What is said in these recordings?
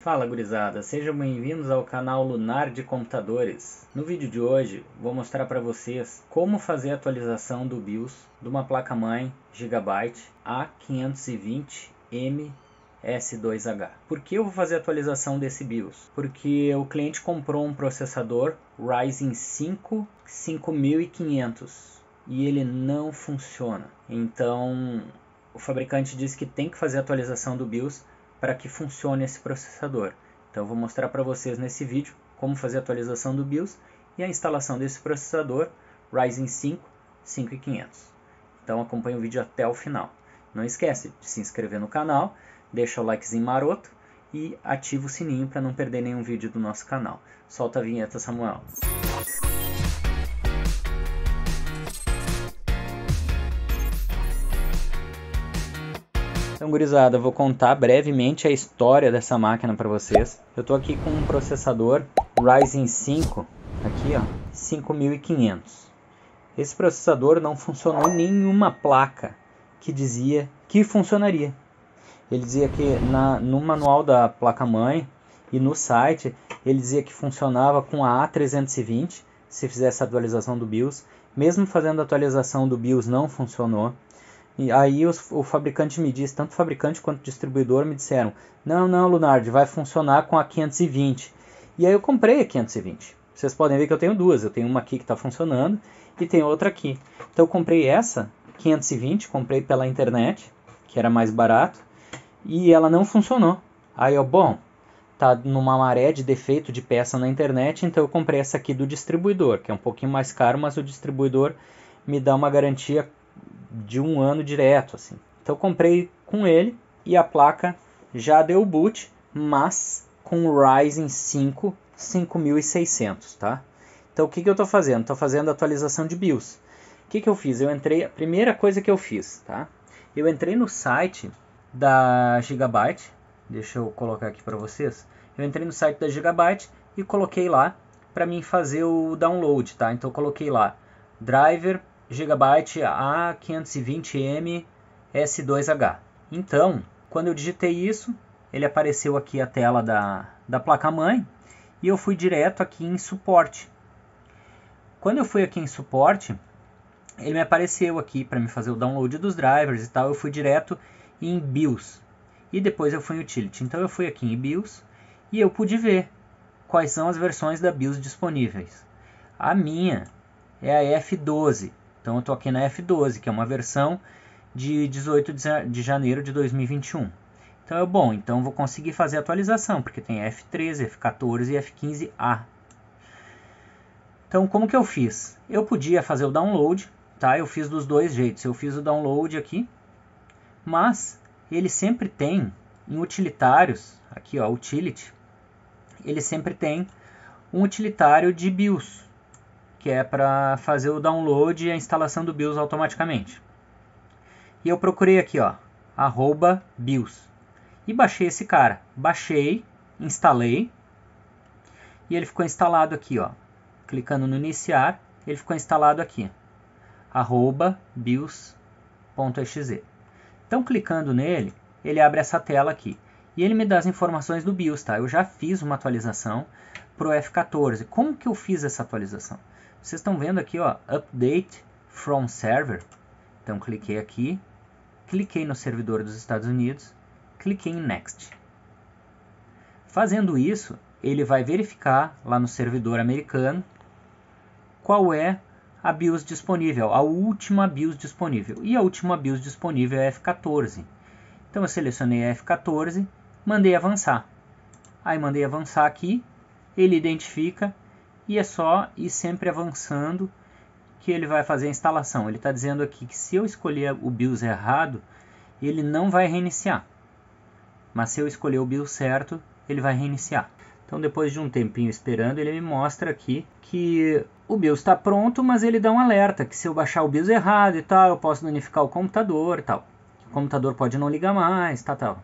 Fala gurizada, sejam bem-vindos ao canal Lunar de Computadores. No vídeo de hoje vou mostrar para vocês como fazer a atualização do BIOS de uma placa-mãe Gigabyte A520M S2H. Por que eu vou fazer a atualização desse BIOS? Porque o cliente comprou um processador Ryzen 5 5500 e ele não funciona. Então o fabricante disse que tem que fazer a atualização do BIOS para que funcione esse processador. Então eu vou mostrar para vocês nesse vídeo como fazer a atualização do BIOS e a instalação desse processador Ryzen 5 5500. Então acompanhe o vídeo até o final. Não esquece de se inscrever no canal, deixa o likezinho maroto e ativa o sininho para não perder nenhum vídeo do nosso canal. Solta a vinheta, Samuel. Então, gurizada, vou contar brevemente a história dessa máquina para vocês. Eu estou aqui com um processador Ryzen 5, aqui ó, 5500. Esse processador não funcionou nenhuma placa que dizia que funcionaria. Ele dizia que na, no manual da placa-mãe e no site, ele dizia que funcionava com a A320, se fizesse a atualização do BIOS. Mesmo fazendo a atualização do BIOS, não funcionou. E aí os, o fabricante me disse, tanto fabricante quanto distribuidor me disseram, não, não, Lunardi, vai funcionar com a 520. E aí eu comprei a 520. Vocês podem ver que eu tenho duas, eu tenho uma aqui que está funcionando e tem outra aqui. Então eu comprei essa 520, comprei pela internet, que era mais barato, e ela não funcionou. Aí eu, bom, tá numa maré de defeito de peça na internet, então eu comprei essa aqui do distribuidor, que é um pouquinho mais caro, mas o distribuidor me dá uma garantia de um ano direto, assim. Então comprei com ele e a placa já deu boot, mas com o Ryzen 5 5600, tá? Então o que, que eu estou fazendo? Estou fazendo atualização de BIOS. O que, que eu fiz? Eu entrei, a primeira coisa que eu fiz, tá? Eu entrei no site da Gigabyte, deixa eu colocar aqui para vocês. Eu entrei no site da Gigabyte e coloquei lá para mim fazer o download, tá? Então eu coloquei lá driver Gigabyte A520M S2H. Então, quando eu digitei isso, ele apareceu aqui a tela da, da placa-mãe e eu fui direto aqui em suporte. Quando eu fui aqui em suporte, ele me apareceu aqui para me fazer o download dos drivers e tal, eu fui direto em BIOS. E depois eu fui em Utility. Então eu fui aqui em BIOS e eu pude ver quais são as versões da BIOS disponíveis. A minha é a F12, então eu estou aqui na F12, que é uma versão de 18 de janeiro de 2021. Então é bom, então vou conseguir fazer a atualização, porque tem F13, F14 e F15A. Então como que eu fiz? Eu podia fazer o download, tá? Eu fiz dos dois jeitos. Eu fiz o download aqui, mas ele sempre tem em utilitários, aqui ó, utility, ele sempre tem um utilitário de BIOS, que é para fazer o download e a instalação do BIOS automaticamente. E eu procurei aqui, ó, arroba BIOS. E baixei esse cara. Baixei, instalei. E ele ficou instalado aqui, ó. Clicando no iniciar, ele ficou instalado aqui. Arroba BIOS.exe. Então, clicando nele, ele abre essa tela aqui. E ele me dá as informações do BIOS, tá? Eu já fiz uma atualização para o F14. Como que eu fiz essa atualização? Vocês estão vendo aqui, ó, Update from Server. Então cliquei aqui, cliquei no servidor dos Estados Unidos, cliquei em Next. Fazendo isso, ele vai verificar lá no servidor americano qual é a BIOS disponível, a última BIOS disponível. E a última BIOS disponível é a F14. Então eu selecionei a F14, mandei avançar. Aí mandei avançar aqui, ele identifica e é só ir sempre avançando que ele vai fazer a instalação. Ele está dizendo aqui que se eu escolher o BIOS errado, ele não vai reiniciar. Mas se eu escolher o BIOS certo, ele vai reiniciar. Então depois de um tempinho esperando, ele me mostra aqui que o BIOS está pronto, mas ele dá um alerta que se eu baixar o BIOS errado e tal, eu posso danificar o computador e tal. O computador pode não ligar mais, tá tal.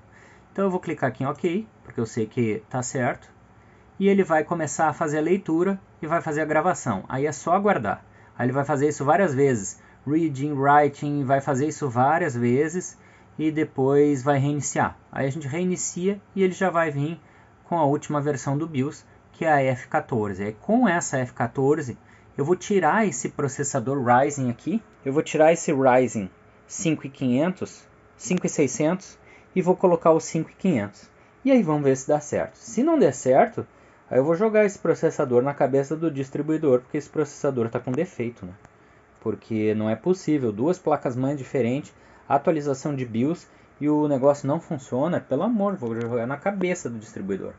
Então eu vou clicar aqui em OK, porque eu sei que está certo e ele vai começar a fazer a leitura e vai fazer a gravação. Aí é só aguardar. Aí ele vai fazer isso várias vezes. Reading, writing, vai fazer isso várias vezes e depois vai reiniciar. Aí a gente reinicia e ele já vai vir com a última versão do BIOS, que é a F14. Aí com essa F14, eu vou tirar esse processador Ryzen aqui. Eu vou tirar esse Ryzen 5500, 5600 e vou colocar o 5500. E aí vamos ver se dá certo. Se não der certo, Aí eu vou jogar esse processador na cabeça do distribuidor, porque esse processador está com defeito, né? Porque não é possível, duas placas-mãe diferentes, atualização de BIOS e o negócio não funciona, pelo amor, vou jogar na cabeça do distribuidor.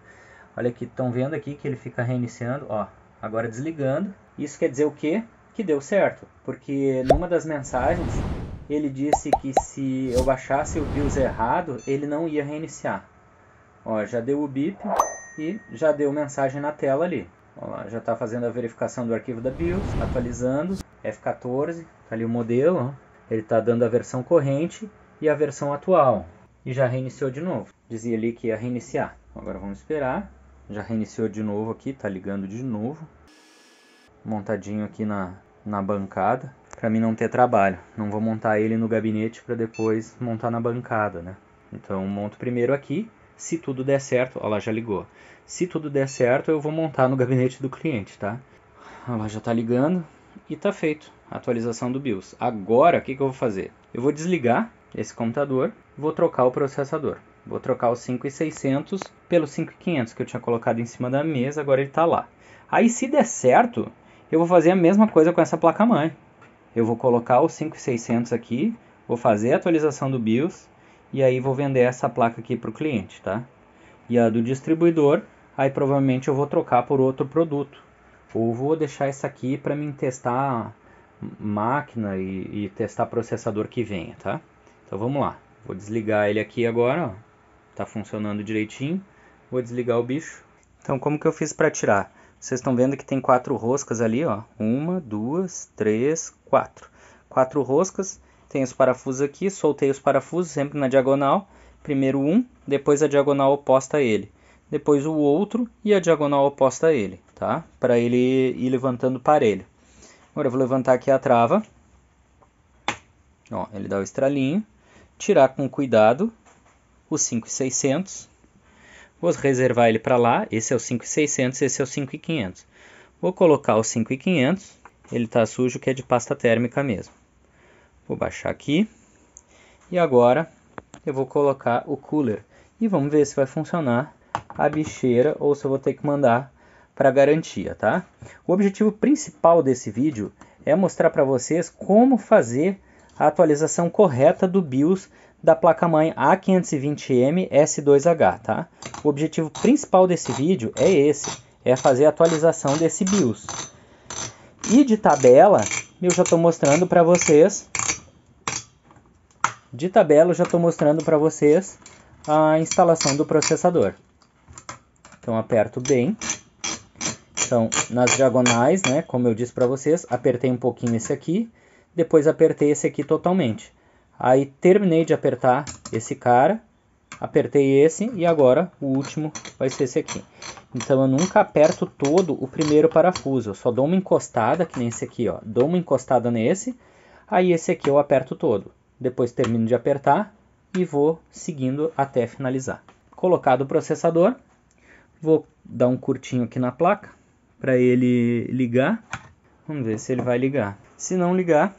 Olha aqui, estão vendo aqui que ele fica reiniciando, ó, agora desligando. Isso quer dizer o quê? Que deu certo, porque numa das mensagens ele disse que se eu baixasse o BIOS errado, ele não ia reiniciar. Ó, já deu o bip, e já deu mensagem na tela ali. Lá, já está fazendo a verificação do arquivo da BIOS, atualizando, F14, tá ali o modelo, ó. ele está dando a versão corrente e a versão atual. E já reiniciou de novo. Dizia ali que ia reiniciar. Agora vamos esperar. Já reiniciou de novo aqui, está ligando de novo. Montadinho aqui na, na bancada, para mim não ter trabalho. Não vou montar ele no gabinete para depois montar na bancada, né? Então monto primeiro aqui, se tudo der certo, ela já ligou. Se tudo der certo, eu vou montar no gabinete do cliente, tá? Ela já está ligando e tá feito. Atualização do BIOS. Agora, o que, que eu vou fazer? Eu vou desligar esse computador, vou trocar o processador. Vou trocar o 5600 pelo 5500 que eu tinha colocado em cima da mesa, agora ele está lá. Aí, se der certo, eu vou fazer a mesma coisa com essa placa-mãe. Eu vou colocar o 5600 aqui, vou fazer a atualização do BIOS, e aí vou vender essa placa aqui para o cliente, tá? E a do distribuidor, aí provavelmente eu vou trocar por outro produto. Ou vou deixar essa aqui para mim testar máquina e, e, testar processador que venha, tá? Então vamos lá. Vou desligar ele aqui agora, ó. Tá funcionando direitinho. Vou desligar o bicho. Então como que eu fiz para tirar? Vocês estão vendo que tem quatro roscas ali, ó. Uma, duas, três, quatro. Quatro roscas tem os parafusos aqui, soltei os parafusos sempre na diagonal, primeiro um, depois a diagonal oposta a ele, depois o outro e a diagonal oposta a ele, tá? Para ele ir levantando o parelho. Agora eu vou levantar aqui a trava. Ó, ele dá o estralinho. Tirar com cuidado o 5600. Vou reservar ele para lá, esse é o 5600, esse é o 5500. Vou colocar o 5500, ele está sujo que é de pasta térmica mesmo. Vou baixar aqui. E agora eu vou colocar o cooler. E vamos ver se vai funcionar a bicheira ou se eu vou ter que mandar para garantia, tá? O objetivo principal desse vídeo é mostrar para vocês como fazer a atualização correta do BIOS da placa-mãe A520M S2H, tá? O objetivo principal desse vídeo é esse, é fazer a atualização desse BIOS. E de tabela, eu já estou mostrando para vocês de tabela, eu já estou mostrando para vocês a instalação do processador. Então, aperto bem. Então, nas diagonais, né, como eu disse para vocês, apertei um pouquinho esse aqui, depois apertei esse aqui totalmente. Aí, terminei de apertar esse cara, apertei esse e agora o último vai ser esse aqui. Então eu nunca aperto todo o primeiro parafuso, eu só dou uma encostada, que nem esse aqui, ó. Dou uma encostada nesse, aí esse aqui eu aperto todo. Depois termino de apertar e vou seguindo até finalizar. Colocado o processador, vou dar um curtinho aqui na placa para ele ligar. Vamos ver se ele vai ligar. Se não ligar,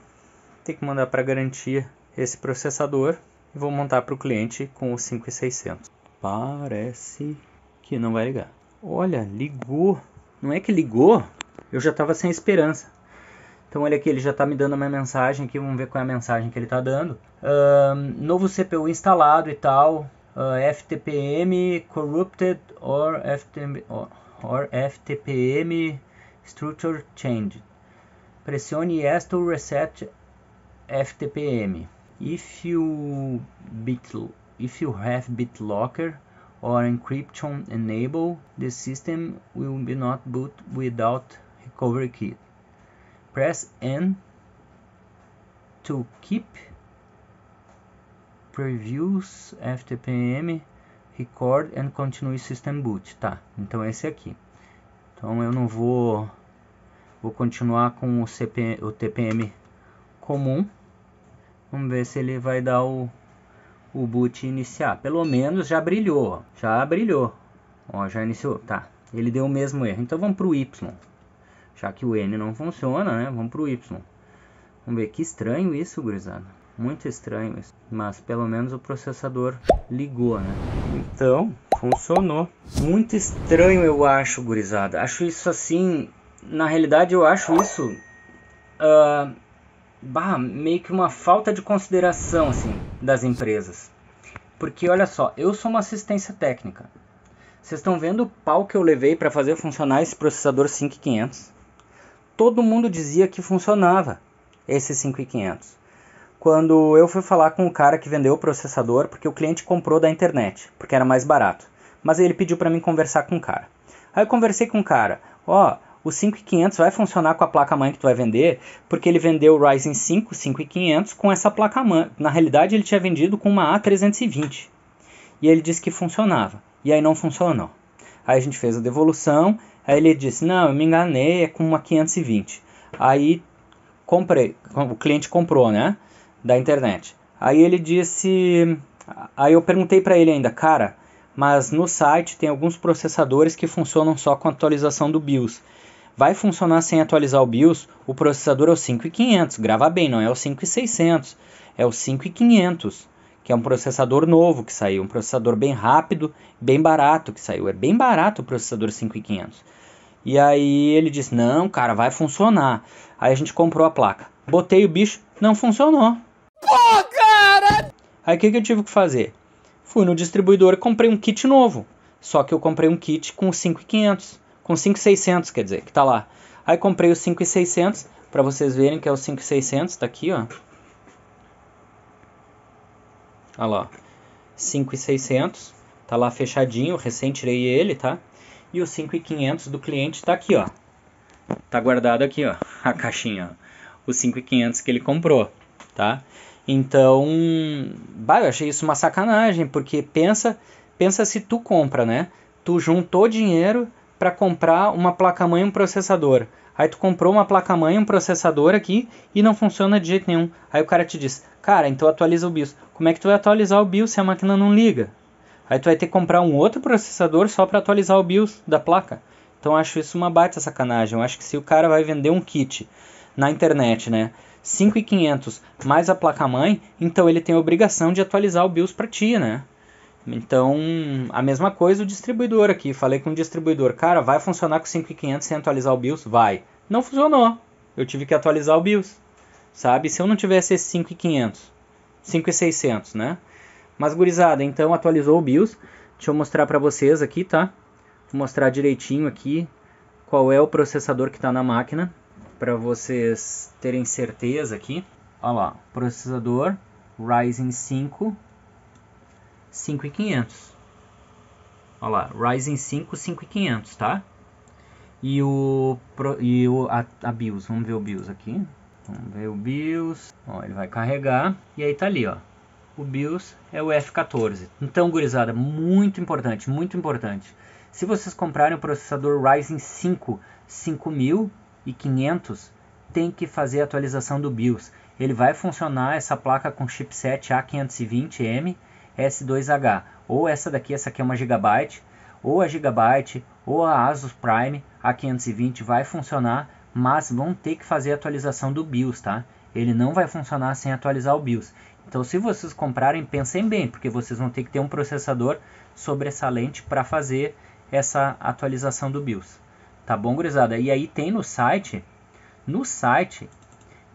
tem que mandar para garantia esse processador e vou montar para o cliente com o 5600. Parece que não vai ligar. Olha, ligou. Não é que ligou, eu já estava sem esperança. Então olha aqui, ele já está me dando uma mensagem aqui, vamos ver qual é a mensagem que ele está dando. Um, novo CPU instalado e tal, uh, FTPM corrupted or, FTM, or, or FTPM structure changed. Pressione yes to reset FTPM. If you bit, if you have BitLocker or encryption enable, the system will be not boot without recovery key press N to keep previews FTPM record and continue system boot. Tá, então esse aqui. Então eu não vou vou continuar com o, CP, o TPM comum. Vamos ver se ele vai dar o, o boot iniciar. Pelo menos já brilhou, já brilhou. Ó, já iniciou, tá. Ele deu o mesmo erro. Então vamos para o Y. Já que o N não funciona, né? Vamos o Y. Vamos ver, que estranho isso, gurizada. Muito estranho isso. Mas pelo menos o processador ligou, né? Então, funcionou. Muito estranho eu acho, gurizada. Acho isso assim... Na realidade, eu acho isso... Uh, bah, meio que uma falta de consideração, assim, das empresas. Porque, olha só, eu sou uma assistência técnica. Vocês estão vendo o pau que eu levei para fazer funcionar esse processador 5500? todo mundo dizia que funcionava esse 5500. Quando eu fui falar com o cara que vendeu o processador, porque o cliente comprou da internet, porque era mais barato. Mas ele pediu para mim conversar com o cara. Aí eu conversei com o cara. Ó, oh, o 5500 vai funcionar com a placa-mãe que tu vai vender, porque ele vendeu o Ryzen 5 5500 com essa placa-mãe. Na realidade, ele tinha vendido com uma A320. E ele disse que funcionava. E aí não funcionou. Aí a gente fez a devolução, aí ele disse: Não, eu me enganei, é com uma 520. Aí comprei, o cliente comprou, né? Da internet. Aí ele disse: Aí eu perguntei para ele ainda, cara, mas no site tem alguns processadores que funcionam só com atualização do BIOS. Vai funcionar sem atualizar o BIOS? O processador é o 5500, grava bem, não é o 5600, é o 5500 que é um processador novo que saiu, um processador bem rápido, bem barato que saiu. É bem barato o processador 5500. E aí ele disse: "Não, cara, vai funcionar". Aí a gente comprou a placa. Botei o bicho, não funcionou. Pô, cara! Aí o que, que eu tive que fazer? Fui no distribuidor e comprei um kit novo. Só que eu comprei um kit com 5500, com 5600, quer dizer, que tá lá. Aí comprei o 5600, para vocês verem que é o 5600, tá aqui, ó. Olha lá, 5,600, tá lá fechadinho, recém tirei ele, tá? E o 5,500 do cliente tá aqui, ó. Tá guardado aqui, ó, a caixinha, ó. O 5,500 que ele comprou, tá? Então, bah, eu achei isso uma sacanagem, porque pensa, pensa se tu compra, né? Tu juntou dinheiro para comprar uma placa-mãe e um processador. Aí tu comprou uma placa-mãe, um processador aqui e não funciona de jeito nenhum. Aí o cara te diz, cara, então atualiza o BIOS. Como é que tu vai atualizar o BIOS se a máquina não liga? Aí tu vai ter que comprar um outro processador só para atualizar o BIOS da placa. Então acho isso uma baita sacanagem. Eu acho que se o cara vai vender um kit na internet, né, 5.500 mais a placa-mãe, então ele tem a obrigação de atualizar o BIOS para ti, né? Então, a mesma coisa o distribuidor aqui. Falei com o distribuidor, cara, vai funcionar com 5,500 sem atualizar o BIOS? Vai. Não funcionou. Eu tive que atualizar o BIOS. Sabe? Se eu não tivesse esse 5,500, 5,600, né? Mas gurizada, então atualizou o BIOS. Deixa eu mostrar para vocês aqui, tá? Vou mostrar direitinho aqui qual é o processador que está na máquina para vocês terem certeza aqui. Olha lá, processador Ryzen 5 5,500. Olha lá, Ryzen 5, 5,500, tá? E o, e o a, a, BIOS, vamos ver o BIOS aqui. Vamos ver o BIOS. Ó, ele vai carregar e aí tá ali, ó. O BIOS é o F14. Então, gurizada, muito importante, muito importante. Se vocês comprarem o processador Ryzen 5 5500, tem que fazer a atualização do BIOS. Ele vai funcionar essa placa com chipset A520M S2H. Ou essa daqui, essa aqui é uma Gigabyte, ou a Gigabyte, ou a Asus Prime A520 vai funcionar, mas vão ter que fazer a atualização do BIOS, tá? Ele não vai funcionar sem atualizar o BIOS. Então, se vocês comprarem, pensem bem, porque vocês vão ter que ter um processador sobressalente para fazer essa atualização do BIOS. Tá bom, gurizada? E aí tem no site, no site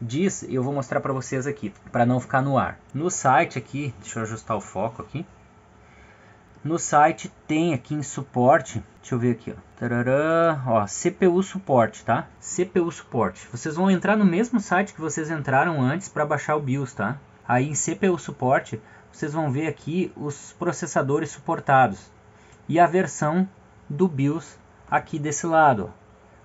diz, eu vou mostrar para vocês aqui, para não ficar no ar. No site aqui, deixa eu ajustar o foco aqui. No site tem aqui em suporte, deixa eu ver aqui, ó, tarará, ó CPU suporte, tá? CPU suporte. Vocês vão entrar no mesmo site que vocês entraram antes para baixar o BIOS, tá? Aí em CPU suporte, vocês vão ver aqui os processadores suportados e a versão do BIOS aqui desse lado.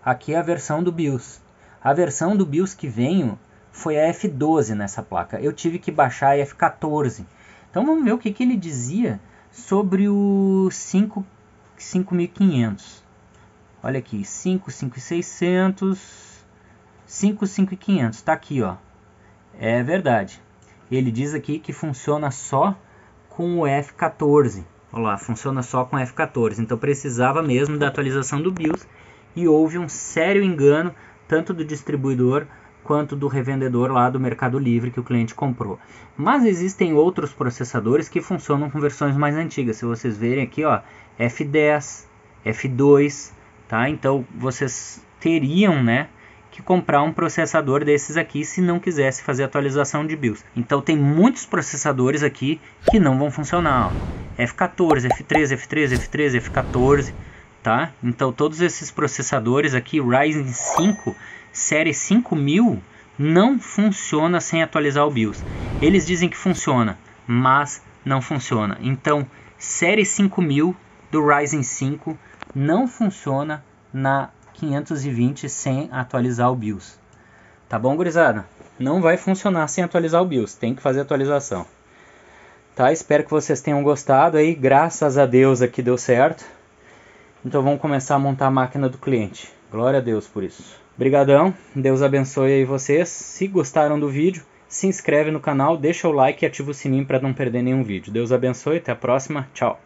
Aqui é a versão do BIOS. A versão do BIOS que venho foi a F12 nessa placa. Eu tive que baixar a F14. Então vamos ver o que, que ele dizia sobre o 5, 5500. Olha aqui, 5.5600, 5600, 5500. Está aqui, ó. É verdade. Ele diz aqui que funciona só com o F14. Olha lá, funciona só com F14. Então precisava mesmo da atualização do BIOS e houve um sério engano tanto do distribuidor quanto do revendedor lá do Mercado Livre que o cliente comprou. Mas existem outros processadores que funcionam com versões mais antigas. Se vocês verem aqui, ó, F10, F2, tá? Então vocês teriam, né, que comprar um processador desses aqui se não quisesse fazer atualização de BIOS. Então tem muitos processadores aqui que não vão funcionar. Ó. F14, F13, F13, F13, F14, tá? Então todos esses processadores aqui Ryzen 5 série 5000 não funciona sem atualizar o BIOS. Eles dizem que funciona, mas não funciona. Então, série 5000 do Ryzen 5 não funciona na 520 sem atualizar o BIOS. Tá bom, gurizada? Não vai funcionar sem atualizar o BIOS, tem que fazer atualização. Tá? Espero que vocês tenham gostado aí, graças a Deus aqui deu certo. Então vamos começar a montar a máquina do cliente. Glória a Deus por isso. Brigadão, Deus abençoe aí vocês. Se gostaram do vídeo, se inscreve no canal, deixa o like e ativa o sininho para não perder nenhum vídeo. Deus abençoe, até a próxima, tchau.